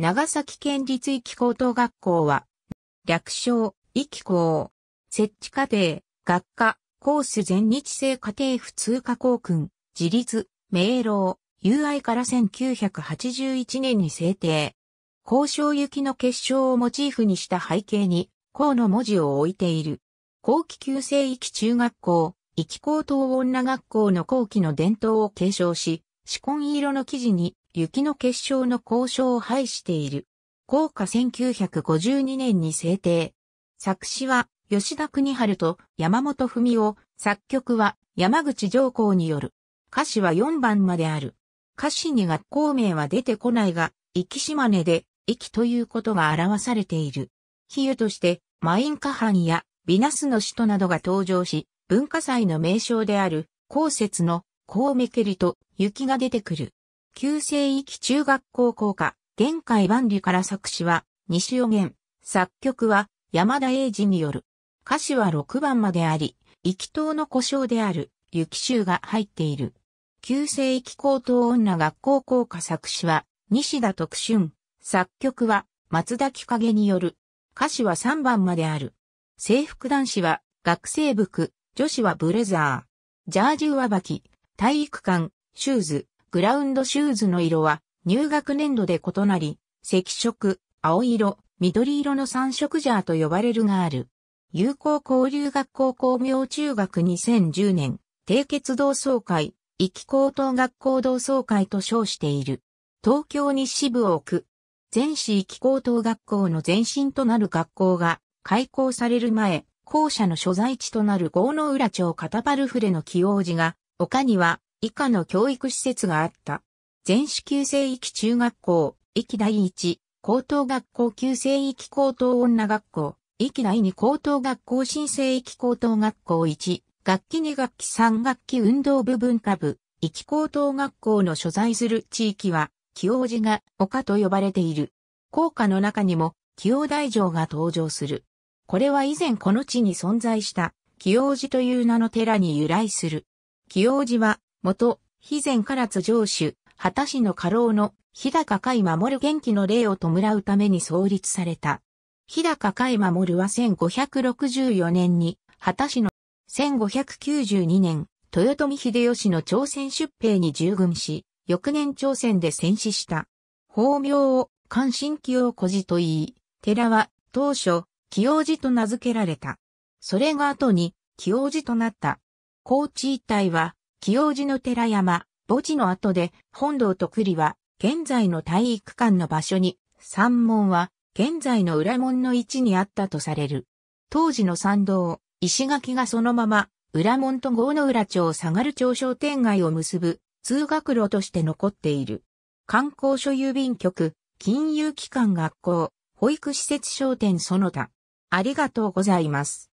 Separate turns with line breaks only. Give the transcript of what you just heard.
長崎県立域高等学校は、略称、域高。校、設置課程、学科、コース全日制課程普通科校訓、自立、明朗、UI から1981年に制定。交渉行きの結晶をモチーフにした背景に、校の文字を置いている。後期旧生域中学校、域高等女学校の後期の伝統を継承し、紫紺色の記事に雪の結晶の交渉を排している。効果1952年に制定。作詞は吉田国春と山本文夫、作曲は山口上皇による。歌詞は4番まである。歌詞に学校名は出てこないが、生島根で、生ということが表されている。比喩として、マインカハンやビナスの使徒などが登場し、文化祭の名称である、公説の、コウメケリと雪が出てくる。旧世域中学校校歌、玄海万里から作詞は、西尾源、作曲は、山田英二による。歌詞は6番まであり、域等の故障である、雪州が入っている。旧世域高等女学校校歌作詞は、西田徳春、作曲は、松田木影による。歌詞は3番まである。制服男子は、学生服、女子はブレザー。ジャージ上履き、体育館、シューズ、グラウンドシューズの色は入学年度で異なり、赤色、青色、緑色の三色ジャーと呼ばれるがある。友好交流学校工業中学2010年、締結同窓会、壱岐高等学校同窓会と称している。東京に支部を置く。全市壱岐高等学校の前身となる学校が開校される前、校舎の所在地となる郷の浦町カタパルフレの起用寺が、他には以下の教育施設があった。全市旧制域中学校、域第一、高等学校旧制域高等女学校、域第二高等学校新制域高等学校一、学期二学期三学期運動部文化部、域高等学校の所在する地域は、清寺が丘と呼ばれている。校歌の中にも、清大城が登場する。これは以前この地に存在した、清寺という名の寺に由来する。清寺は、元、肥前唐津城主、畑氏の家老の日高海守元気の霊を弔うために創立された。日高海守は1564年に、畑氏の1592年、豊臣秀吉の朝鮮出兵に従軍し、翌年朝鮮で戦死した。法名を、関心清小寺と言い、寺は、当初、清寺と名付けられた。それが後に、清寺となった。高知一帯は、清寺の寺山、墓地の後で、本堂と栗は、現在の体育館の場所に、山門は、現在の裏門の位置にあったとされる。当時の参道、石垣がそのまま、裏門と郷の浦町下がる町商店街を結ぶ、通学路として残っている。観光所郵便局、金融機関学校、保育施設商店その他。ありがとうございます。